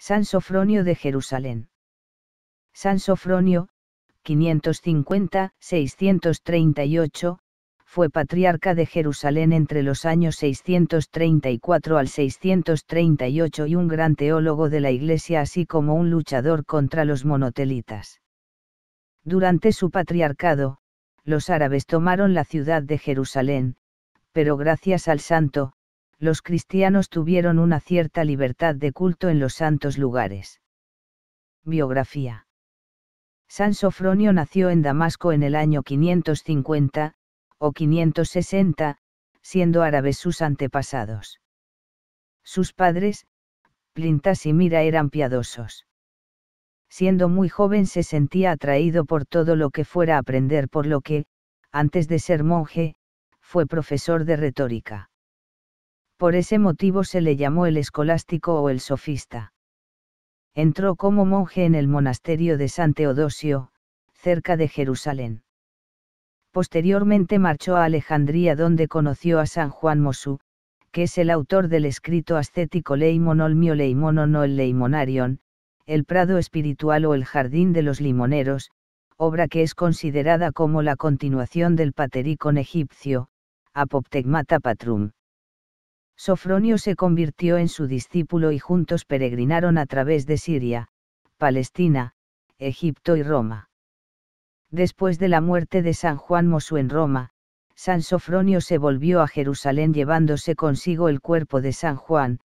San Sofronio de Jerusalén. San Sofronio, 550-638, fue patriarca de Jerusalén entre los años 634 al 638 y un gran teólogo de la Iglesia así como un luchador contra los monotelitas. Durante su patriarcado, los árabes tomaron la ciudad de Jerusalén, pero gracias al santo, los cristianos tuvieron una cierta libertad de culto en los santos lugares. Biografía. San Sofronio nació en Damasco en el año 550, o 560, siendo árabes sus antepasados. Sus padres, Plintas y Mira eran piadosos. Siendo muy joven se sentía atraído por todo lo que fuera aprender por lo que, antes de ser monje, fue profesor de retórica. Por ese motivo se le llamó el escolástico o el sofista. Entró como monje en el monasterio de San Teodosio, cerca de Jerusalén. Posteriormente marchó a Alejandría donde conoció a San Juan Mosú, que es el autor del escrito ascético Leimonolmio o el Leimonarion, El Prado Espiritual o El Jardín de los Limoneros, obra que es considerada como la continuación del Patericon egipcio, Apoptegmata Patrum. Sofronio se convirtió en su discípulo y juntos peregrinaron a través de Siria, Palestina, Egipto y Roma. Después de la muerte de San Juan Mosú en Roma, San Sofronio se volvió a Jerusalén llevándose consigo el cuerpo de San Juan,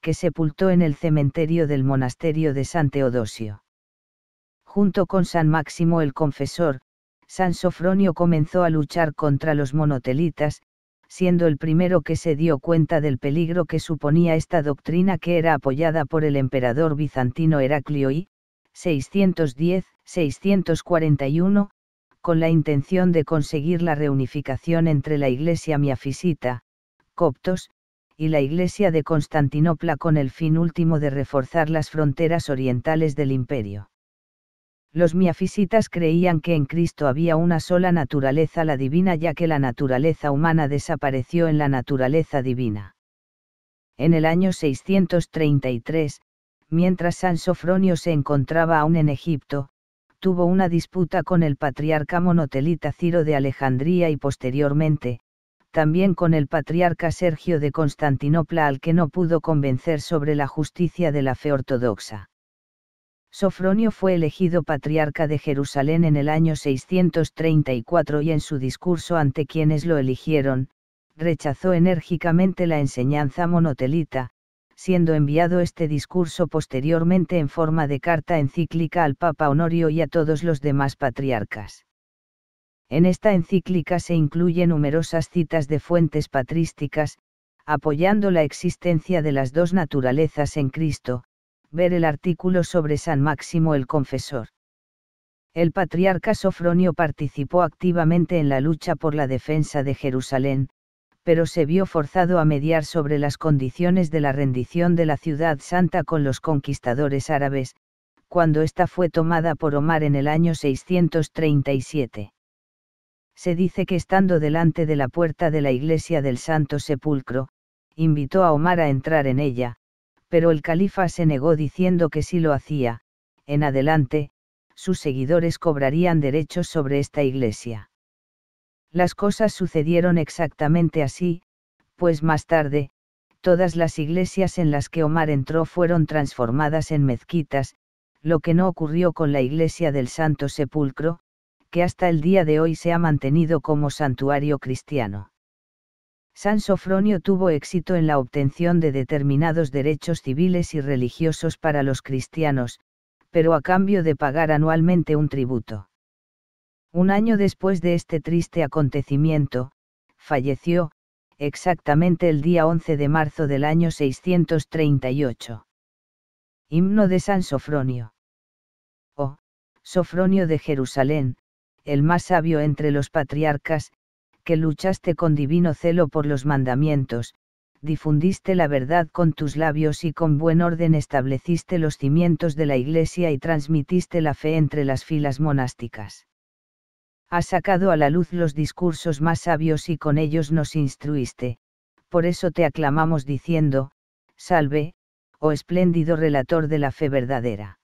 que sepultó en el cementerio del monasterio de San Teodosio. Junto con San Máximo el Confesor, San Sofronio comenzó a luchar contra los monotelitas, siendo el primero que se dio cuenta del peligro que suponía esta doctrina que era apoyada por el emperador bizantino Heraclio I, 610-641, con la intención de conseguir la reunificación entre la Iglesia miafisita, coptos, y la Iglesia de Constantinopla con el fin último de reforzar las fronteras orientales del imperio. Los miafisitas creían que en Cristo había una sola naturaleza, la divina, ya que la naturaleza humana desapareció en la naturaleza divina. En el año 633, mientras San Sofronio se encontraba aún en Egipto, tuvo una disputa con el patriarca monotelita Ciro de Alejandría y posteriormente, también con el patriarca Sergio de Constantinopla al que no pudo convencer sobre la justicia de la fe ortodoxa. Sofronio fue elegido patriarca de Jerusalén en el año 634 y en su discurso ante quienes lo eligieron, rechazó enérgicamente la enseñanza monotelita, siendo enviado este discurso posteriormente en forma de carta encíclica al Papa Honorio y a todos los demás patriarcas. En esta encíclica se incluyen numerosas citas de fuentes patrísticas, apoyando la existencia de las dos naturalezas en Cristo, Ver el artículo sobre San Máximo el Confesor. El patriarca Sofronio participó activamente en la lucha por la defensa de Jerusalén, pero se vio forzado a mediar sobre las condiciones de la rendición de la ciudad santa con los conquistadores árabes, cuando ésta fue tomada por Omar en el año 637. Se dice que estando delante de la puerta de la iglesia del Santo Sepulcro, invitó a Omar a entrar en ella, pero el califa se negó diciendo que si lo hacía, en adelante, sus seguidores cobrarían derechos sobre esta iglesia. Las cosas sucedieron exactamente así, pues más tarde, todas las iglesias en las que Omar entró fueron transformadas en mezquitas, lo que no ocurrió con la iglesia del Santo Sepulcro, que hasta el día de hoy se ha mantenido como santuario cristiano. San Sofronio tuvo éxito en la obtención de determinados derechos civiles y religiosos para los cristianos, pero a cambio de pagar anualmente un tributo. Un año después de este triste acontecimiento, falleció, exactamente el día 11 de marzo del año 638. Himno de San Sofronio. Oh, Sofronio de Jerusalén, el más sabio entre los patriarcas, que luchaste con divino celo por los mandamientos, difundiste la verdad con tus labios y con buen orden estableciste los cimientos de la Iglesia y transmitiste la fe entre las filas monásticas. Has sacado a la luz los discursos más sabios y con ellos nos instruiste, por eso te aclamamos diciendo, Salve, oh espléndido relator de la fe verdadera.